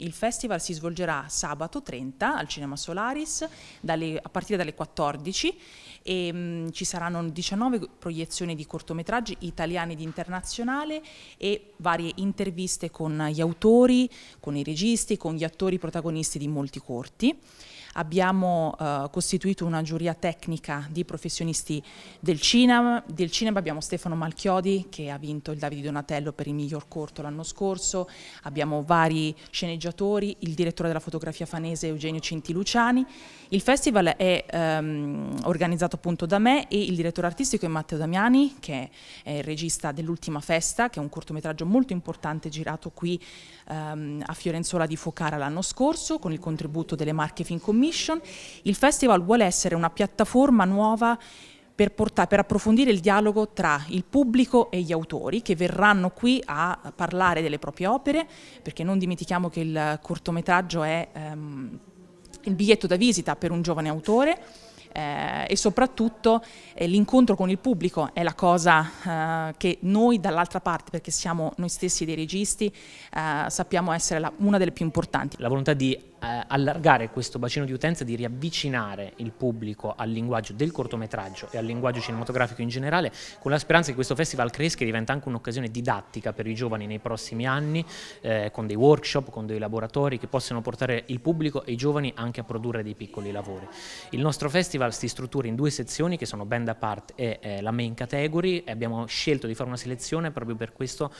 Il festival si svolgerà sabato 30 al Cinema Solaris dalle, a partire dalle 14 e mh, mm, ci saranno 19 proiezioni di cortometraggi italiani ed internazionali e varie interviste con gli autori, con i registi, con gli attori protagonisti di molti corti abbiamo eh, costituito una giuria tecnica di professionisti del cinema, del cinema abbiamo Stefano Malchiodi che ha vinto il Davide Donatello per il miglior corto l'anno scorso, abbiamo vari sceneggiatori, il direttore della fotografia fanese Eugenio Cintiluciani, il festival è ehm, organizzato appunto da me e il direttore artistico è Matteo Damiani che è il regista dell'ultima festa che è un cortometraggio molto importante girato qui ehm, a Fiorenzola di Focara l'anno scorso con il contributo delle marche Fincomissione Commission, il festival vuole essere una piattaforma nuova per, portare, per, approfondire il dialogo tra il pubblico e gli autori che verranno qui a parlare delle proprie opere, perché non dimentichiamo che il cortometraggio è ehm, il biglietto da visita per un giovane autore eh, e soprattutto eh, l'incontro con il pubblico è la cosa eh, che noi dall'altra parte, perché siamo noi stessi dei registi, eh, sappiamo essere la, una delle più importanti. La volontà di eh, allargare questo bacino di utenza, di riavvicinare il pubblico al linguaggio del cortometraggio e al linguaggio cinematografico in generale, con la speranza che questo festival cresca e diventa anche un'occasione didattica per i giovani nei prossimi anni, eh, con dei workshop, con dei laboratori che possano portare il pubblico e i giovani anche a produrre dei piccoli lavori. Il nostro festival festival si struttura in due sezioni che sono Band Apart e eh, la Main Category e abbiamo scelto di fare una selezione proprio per questo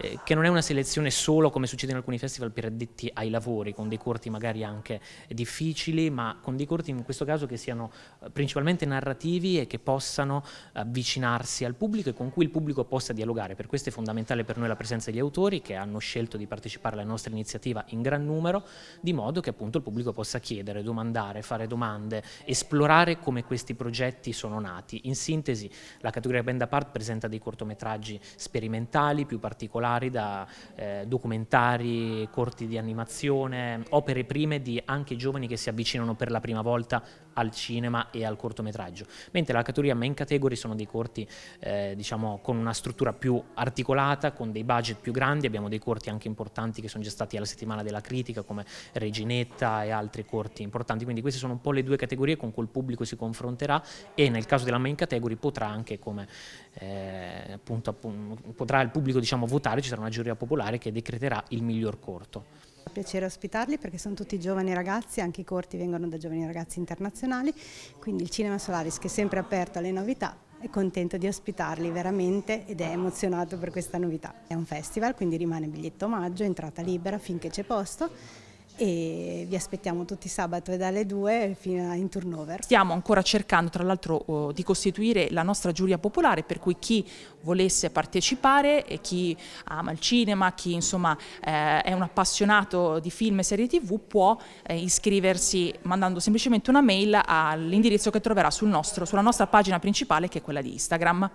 eh, che non è una selezione solo come succede in alcuni festival per addetti ai lavori con dei corti magari anche difficili ma con dei corti in questo caso che siano eh, principalmente narrativi e che possano avvicinarsi al pubblico e con cui il pubblico possa dialogare. Per questo è fondamentale per noi la presenza degli autori che hanno scelto di partecipare alla nostra iniziativa in gran numero di modo che appunto il pubblico possa chiedere, domandare, fare domande, esplorare raccontare come questi progetti sono nati. In sintesi, la categoria Band Apart presenta dei cortometraggi sperimentali, più particolari, da eh, documentari, corti di animazione, opere prime di anche giovani che si avvicinano per la prima volta al cinema e al cortometraggio. Mentre la categoria Main Category sono dei corti eh, diciamo, con una struttura più articolata, con dei budget più grandi, abbiamo dei corti anche importanti che sono già stati alla settimana della critica come Reginetta e altri corti importanti, quindi queste sono un po' le due categorie con cui il pubblico pubblico si confronterà e nel caso della main category potrà anche come eh, appunto, appunto, potrà il pubblico diciamo, votare, ci sarà una giuria popolare che decreterà il miglior corto. È piacere ospitarli perché sono tutti giovani ragazzi, anche i corti vengono da giovani ragazzi internazionali, quindi il Cinema Solaris che è sempre aperto alle novità è contento di ospitarli veramente ed è emozionato per questa novità. È un festival, quindi rimane biglietto omaggio, entrata libera finché c'è posto e vi aspettiamo tutti sabato dalle 2 fino in turnover. Stiamo ancora cercando tra l'altro oh, di costituire la nostra giuria popolare per cui chi volesse partecipare, chi ama il cinema, chi insomma eh, è un appassionato di film e serie tv può eh, iscriversi mandando semplicemente una mail all'indirizzo che troverà sul nostro, sulla nostra pagina principale che è quella di Instagram.